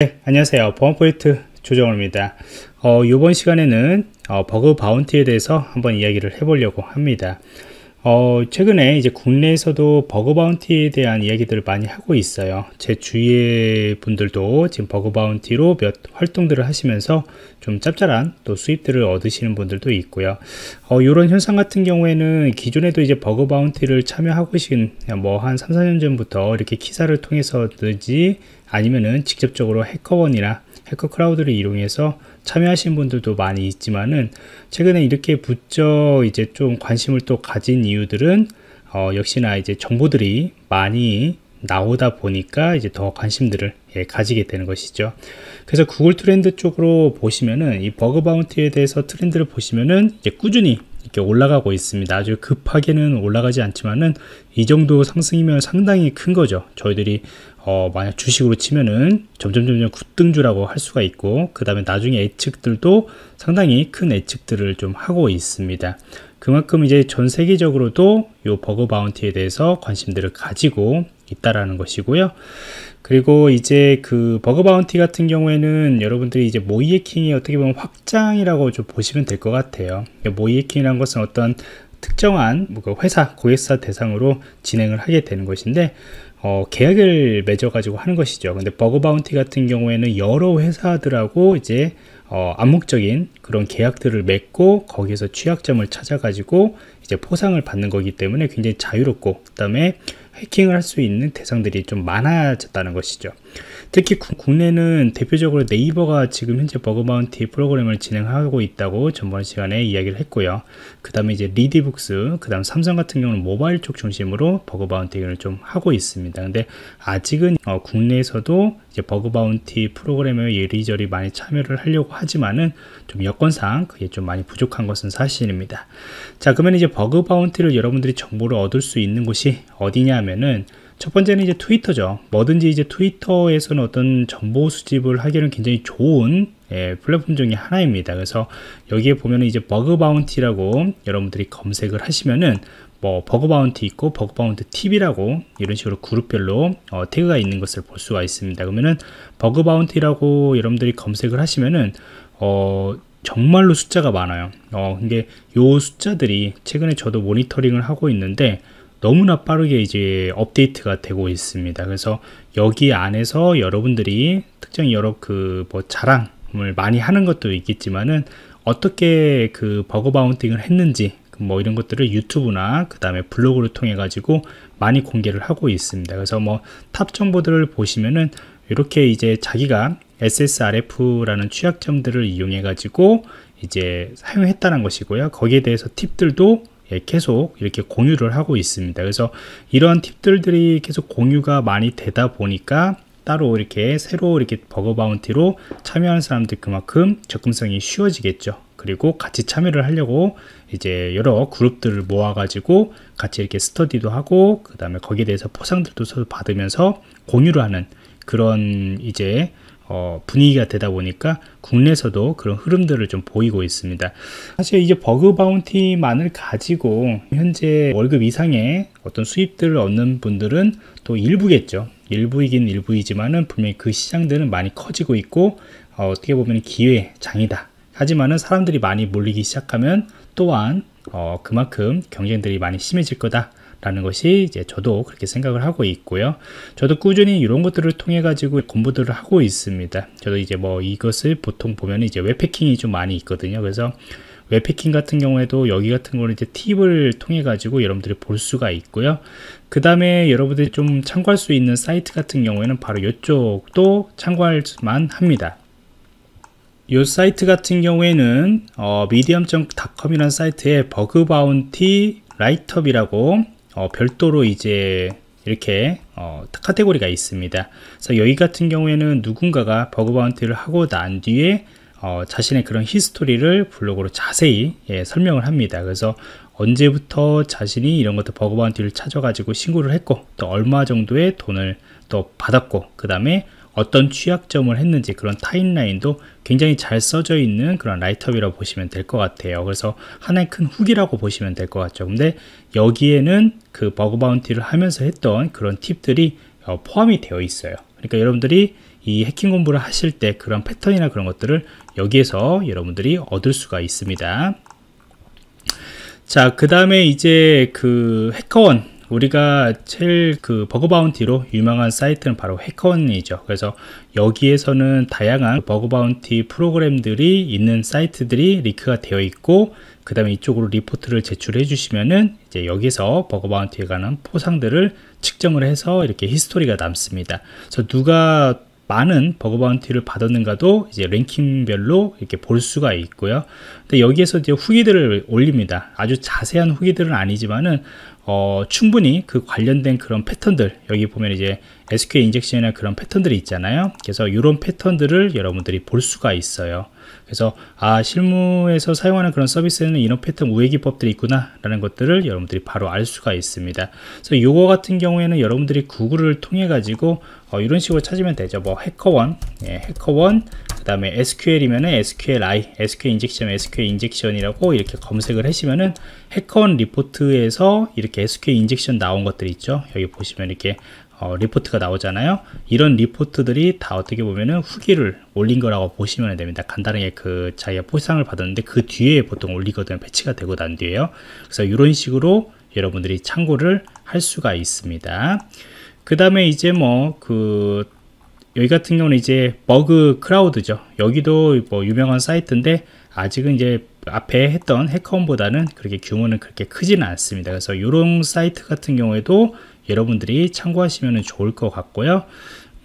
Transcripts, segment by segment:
네, 안녕하세요. 보안포인트 조정원입니다. 어, 이번 시간에는 어, 버그 바운티에 대해서 한번 이야기를 해보려고 합니다. 어, 최근에 이제 국내에서도 버그 바운티에 대한 이야기들을 많이 하고 있어요. 제 주위의 분들도 지금 버그 바운티로 몇 활동들을 하시면서 좀 짭짤한 또 수입들을 얻으시는 분들도 있고요. 어, 이런 현상 같은 경우에는 기존에도 이제 버그 바운티를 참여하고 계신 뭐한 3, 4년 전부터 이렇게 키사를 통해서든지 아니면은 직접적으로 해커원이나 해커 크라우드를 이용해서 참여하신 분들도 많이 있지만은 최근에 이렇게 부쩍 이제 좀 관심을 또 가진 이유들은 어, 역시나 이제 정보들이 많이 나오다 보니까 이제 더 관심들을 예, 가지게 되는 것이죠. 그래서 구글 트렌드 쪽으로 보시면은 이 버그 바운티에 대해서 트렌드를 보시면은 이제 꾸준히 이렇게 올라가고 있습니다. 아주 급하게는 올라가지 않지만은 이 정도 상승이면 상당히 큰 거죠. 저희들이 어 만약 주식으로 치면은 점점 점점 급등주라고 할 수가 있고 그 다음에 나중에 예측들도 상당히 큰 예측들을 좀 하고 있습니다. 그만큼 이제 전 세계적으로도 요버그 바운티에 대해서 관심들을 가지고 있다라는 것이고요. 그리고 이제 그 버그 바운티 같은 경우에는 여러분들이 이제 모이에킹이 어떻게 보면 확장이라고 좀 보시면 될 것 같아요. 그러니까 모이에킹이라 것은 어떤 특정한 뭐 그 회사, 고객사 대상으로 진행을 하게 되는 것인데 어, 계약을 맺어가지고 하는 것이죠. 근데 버그 바운티 같은 경우에는 여러 회사들하고 이제 어, 암묵적인 그런 계약들을 맺고 거기에서 취약점을 찾아가지고 이제 포상을 받는 거기 때문에 굉장히 자유롭고 그 다음에 해킹을 할 수 있는 대상들이 좀 많아졌다는 것이죠 특히 국내는 대표적으로 네이버가 지금 현재 버그바운티 프로그램을 진행하고 있다고 전번 시간에 이야기를 했고요 그 다음에 이제 리디북스 그 다음 삼성 같은 경우는 모바일 쪽 중심으로 버그바운티를좀 하고 있습니다 근데 아직은 어, 국내에서도 이제 버그바운티 프로그램에 이리저리 많이 참여를 하려고 하지만은 좀 여건상 그게 좀 많이 부족한 것은 사실입니다. 자, 그러면 이제 버그 바운티를 여러분들이 정보를 얻을 수 있는 곳이 어디냐 하면은 첫 번째는 이제 트위터죠. 뭐든지 이제 트위터에서는 어떤 정보 수집을 하기에는 굉장히 좋은 예, 플랫폼 중에 하나입니다. 그래서 여기에 보면 이제 버그 바운티라고 여러분들이 검색을 하시면은 뭐 버그 바운티 있고 버그 바운티 팁이라고 이런 식으로 그룹별로 어, 태그가 있는 것을 볼 수가 있습니다. 그러면은 버그 바운티라고 여러분들이 검색을 하시면은 어 정말로 숫자가 많아요. 어 이게 요 숫자들이 최근에 저도 모니터링을 하고 있는데 너무나 빠르게 이제 업데이트가 되고 있습니다. 그래서 여기 안에서 여러분들이 특정 여러 그 뭐 자랑 을 많이 하는 것도 있겠지만은 어떻게 그 버거 바운팅을 했는지 뭐 이런 것들을 유튜브나 그 다음에 블로그를 통해 가지고 많이 공개를 하고 있습니다 그래서 뭐 탑 정보들을 보시면은 이렇게 이제 자기가 SSRF라는 취약점들을 이용해 가지고 이제 사용했다는 것이고요 거기에 대해서 팁들도 예, 계속 이렇게 공유를 하고 있습니다 그래서 이러한 팁들이 계속 공유가 많이 되다 보니까 따로 이렇게 새로 이렇게 버거 바운티로 참여하는 사람들 그만큼 접근성이 쉬워지겠죠. 그리고 같이 참여를 하려고 이제 여러 그룹들을 모아가지고 같이 이렇게 스터디도 하고 그 다음에 거기에 대해서 포상들도 서로 받으면서 공유를 하는 그런 이제 어, 분위기가 되다 보니까 국내에서도 그런 흐름들을 좀 보이고 있습니다. 사실 이게 버그 바운티만을 가지고 현재 월급 이상의 어떤 수입들을 얻는 분들은 또 일부겠죠. 일부이긴 일부이지만은 분명히 그 시장들은 많이 커지고 있고 어, 떻게 보면 기회 장이다. 하지만은 사람들이 많이 몰리기 시작하면 또한 어, 그만큼 경쟁들이 많이 심해질 거다. 라는 것이 이제 저도 그렇게 생각을 하고 있고요. 저도 꾸준히 이런 것들을 통해 가지고 공부들을 하고 있습니다. 저도 이제 뭐 이것을 보통 보면 이제 웹패킹이 좀 많이 있거든요. 그래서 웹패킹 같은 경우에도 여기 같은 거는 이제 팁을 통해 가지고 여러분들이 볼 수가 있고요. 그 다음에 여러분들이 좀 참고할 수 있는 사이트 같은 경우에는 바로 이쪽도 참고할 만 합니다. 이 사이트 같은 경우에는 어, medium.com이라는 사이트에 버그 바운티 라이트업이라고 어, 별도로 이제 이렇게 어, 카테고리가 있습니다. 그래서 여기 같은 경우에는 누군가가 버그 바운티를 하고 난 뒤에 어, 자신의 그런 히스토리를 블로그로 자세히 예, 설명을 합니다. 그래서 언제부터 자신이 이런 것들 버그 바운티를 찾아가지고 신고를 했고 또 얼마 정도의 돈을 또 받았고 그 다음에 어떤 취약점을 했는지 그런 타임라인도 굉장히 잘 써져 있는 그런 라이터업이라고 보시면 될 것 같아요 그래서 하나의 큰 훅이라고 보시면 될 것 같죠 근데 여기에는 그 버그 바운티를 하면서 했던 그런 팁들이 어, 포함이 되어 있어요 그러니까 여러분들이 이 해킹 공부를 하실 때 그런 패턴이나 그런 것들을 여기에서 여러분들이 얻을 수가 있습니다 자 그 다음에 이제 그 해커원 우리가 제일 그 버그 바운티로 유명한 사이트는 바로 해커원이죠. 그래서 여기에서는 다양한 버그 바운티 프로그램들이 있는 사이트들이 리크가 되어 있고 그 다음에 이쪽으로 리포트를 제출해 주시면은 이제 여기서 버그 바운티에 관한 포상들을 측정을 해서 이렇게 히스토리가 남습니다. 그래서 누가 많은 버그 바운티를 받았는가도 이제 랭킹별로 이렇게 볼 수가 있고요. 근데 여기에서 이제 후기들을 올립니다. 아주 자세한 후기들은 아니지만은 어, 충분히 그 관련된 그런 패턴들 여기 보면 이제 SQL 인젝션이나 그런 패턴들이 있잖아요 그래서 이런 패턴들을 여러분들이 볼 수가 있어요 그래서 아 실무에서 사용하는 그런 서비스에는 이런 패턴 우회 기법들이 있구나 라는 것들을 여러분들이 바로 알 수가 있습니다 그래서 요거 같은 경우에는 여러분들이 구글을 통해 가지고 어, 이런 식으로 찾으면 되죠 뭐 해커원 예, 해커원 그 다음에 SQL이면 SQLI SQL 인젝션 SQL 인젝션이라고 이렇게 검색을 하시면은 해커원 리포트에서 이렇게 SQL 인젝션 나온 것들 있죠 여기 보시면 이렇게 어, 리포트가 나오잖아요 이런 리포트들이 다 어떻게 보면은 후기를 올린 거라고 보시면 됩니다 간단하게 그 자기가 포상을 받았는데 그 뒤에 보통 올리거든 배치가 되고 난 뒤에요 그래서 이런 식으로 여러분들이 참고를 할 수가 있습니다 뭐 그 다음에 이제 뭐 그 여기 같은 경우는 이제 버그 크라우드죠. 여기도 뭐 유명한 사이트인데 아직은 이제 앞에 했던 해커원보다는 그렇게 규모는 그렇게 크지는 않습니다. 그래서 이런 사이트 같은 경우에도 여러분들이 참고하시면 좋을 것 같고요.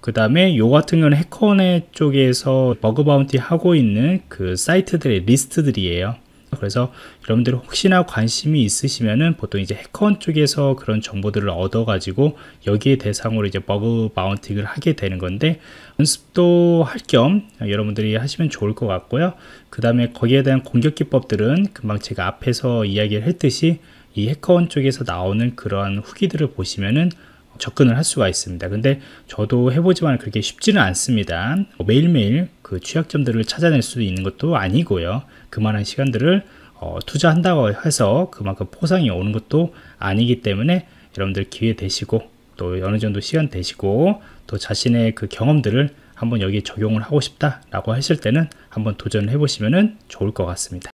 그 다음에 요 같은 경우는 해커네 쪽에서 버그 바운티 하고 있는 그 사이트들의 리스트들이에요. 그래서 여러분들 혹시나 관심이 있으시면은 보통 이제 해커원 쪽에서 그런 정보들을 얻어 가지고 여기에 대상으로 이제 버그 마운팅을 하게 되는 건데 연습도 할 겸 여러분들이 하시면 좋을 것 같고요 그 다음에 거기에 대한 공격 기법들은 금방 제가 앞에서 이야기를 했듯이 이 해커원 쪽에서 나오는 그러한 후기들을 보시면은 접근을 할 수가 있습니다. 근데 저도 해보지만 그렇게 쉽지는 않습니다. 뭐 매일매일 그 취약점들을 찾아낼 수 있는 것도 아니고요. 그만한 시간들을 어, 투자한다고 해서 그만큼 포상이 오는 것도 아니기 때문에 여러분들 기회 되시고 또 어느 정도 시간 되시고 또 자신의 그 경험들을 한번 여기에 적용을 하고 싶다라고 하실 때는 한번 도전을 해보시면 좋을 것 같습니다.